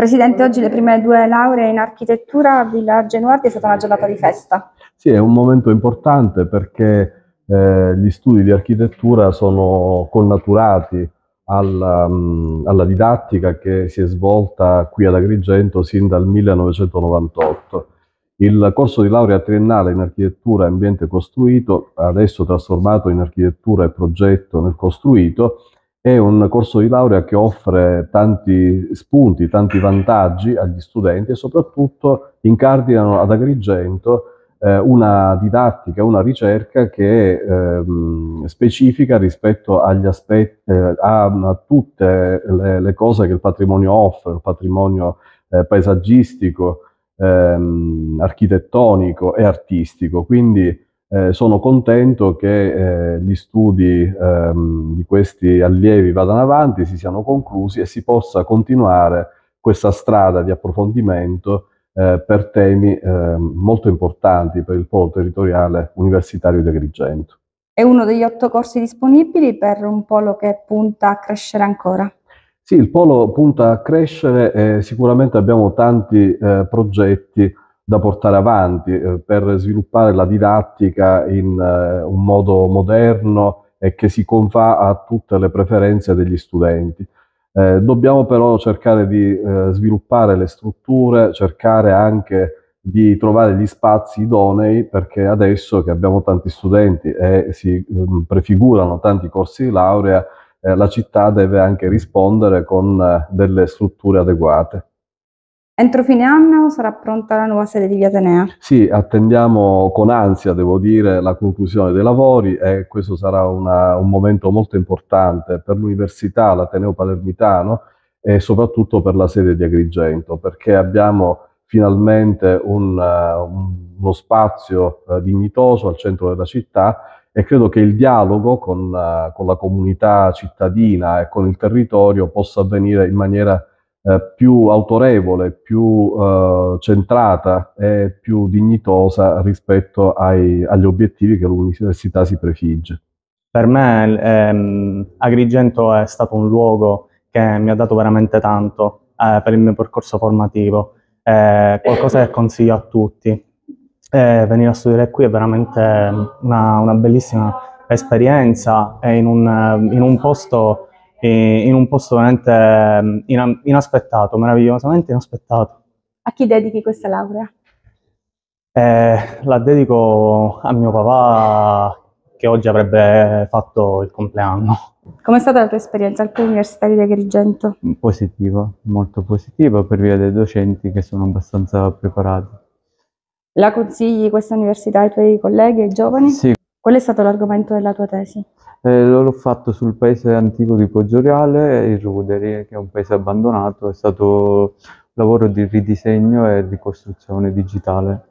Presidente, oggi le prime due lauree in architettura a Villa Genuardi è stata una giornata di festa. Sì, è un momento importante perché eh, gli studi di architettura sono connaturati alla, mm, alla, didattica che si è svolta qui ad Agrigento sin dal 1998. Il corso di laurea triennale in architettura e ambiente costruito, adesso trasformato in architettura e progetto nel costruito, è un corso di laurea che offre tanti spunti, tanti vantaggi agli studenti e soprattutto incardinano ad Agrigento eh, una didattica, una ricerca che è eh, specifica rispetto agli aspetti, eh, a, a, tutte le, le, cose che il patrimonio offre, il patrimonio eh, paesaggistico, ehm, architettonico e artistico. Quindi eh, sono contento che eh, gli studi ehm, di questi allievi vadano avanti, si siano conclusi e si possa continuare questa strada di approfondimento eh, per temi ehm, molto importanti per il polo territoriale universitario di Agrigento. È uno degli otto corsi disponibili per un polo che punta a crescere ancora? Sì, il polo punta a crescere e sicuramente abbiamo tanti eh, progetti da portare avanti eh, per sviluppare la didattica in eh, un modo moderno e che si confà a tutte le preferenze degli studenti. Eh, dobbiamo però cercare di eh, sviluppare le strutture, cercare anche di trovare gli spazi idonei perché adesso che abbiamo tanti studenti e si mm, prefigurano tanti corsi di laurea, eh, la città deve anche rispondere con eh, delle strutture adeguate. Entro fine anno sarà pronta la nuova sede di Via Tenea? Sì, attendiamo con ansia, devo dire, la conclusione dei lavori e questo sarà una, un momento molto importante per l'Università, l'Ateneo Palermitano e soprattutto per la sede di Agrigento, perché abbiamo finalmente un, uh, uno spazio uh, dignitoso al centro della città e credo che il dialogo con, uh, con la comunità cittadina e con il territorio possa avvenire in maniera eh, più autorevole, più eh, centrata e più dignitosa rispetto ai, agli obiettivi che l'università si prefigge. Per me ehm, Agrigento è stato un luogo che mi ha dato veramente tanto eh, per il mio percorso formativo, eh, qualcosa che consiglio a tutti. Eh, venire a studiare qui è veramente una, una bellissima esperienza, è in un, in un posto in un posto veramente mm, inaspettato, meravigliosamente inaspettato. A chi dedichi questa laurea? Eh, la dedico a mio papà che oggi avrebbe fatto il compleanno. Come è stata la tua esperienza al Universitario di Agrigento? Positiva, molto positiva per via dei docenti che sono abbastanza preparati. La consigli questa università ai tuoi colleghi e giovani? Sì. Qual è stato l'argomento della tua tesi? Eh, l'ho fatto sul paese antico di Poggioriale, i Ruderi, che è un paese abbandonato, è stato un lavoro di ridisegno e ricostruzione digitale.